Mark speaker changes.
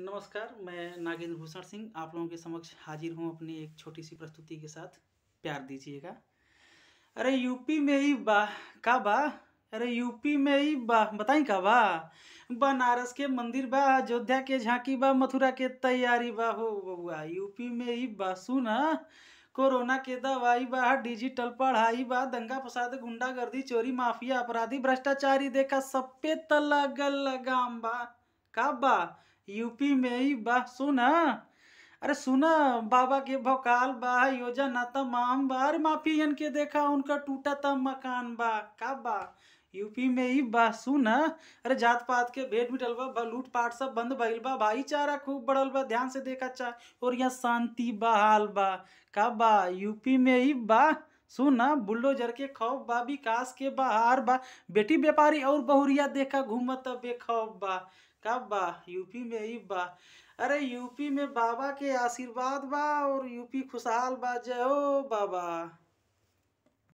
Speaker 1: नमस्कार मैं नागेंद्र भूषण सिंह आप लोगों के समक्ष हाजिर हूँ अपनी एक छोटी सी प्रस्तुति के साथ प्यार दीजिएगा अरे यूपी में ही बा का बा अरे यूपी में ही बा बताई का बा बनारस के मंदिर बा अयोध्या के झांकी बा मथुरा के तैयारी बा हो बबुआ यूपी में ही बा सुना हाँ? कोरोना के दवाई बा डिजिटल पढ़ाई बा दंगा फसाद गुंडागर्दी चोरी माफिया अपराधी भ्रष्टाचारी देखा सब पे तलगल लगाम बा का बा यूपी में ही बा सुना अरे सुना बाबा के भोकाल बा योजना तमाम बा अरे माफियन के देखा उनका टूटा तम मकान बा का बा यूपी में ही बा सुना अरे जात पात के भेंट मिटल बा लूट पाट सब बंद भइल बा भाईचारा खूब बढ़ल बा ध्यान से देखा चाह और यहाँ शांति बहाल बा का बा यूपी में ही बा सुन बुल्लो बुलडोजर के खौफ बा विकास के बाहर बा बेटी व्यापारी और बहुरिया देखा घूमत बेखौफ बा कब बा यूपी में ही बा अरे यूपी में बाबा के आशीर्वाद बा और यूपी खुशहाल बा जय हो बाबा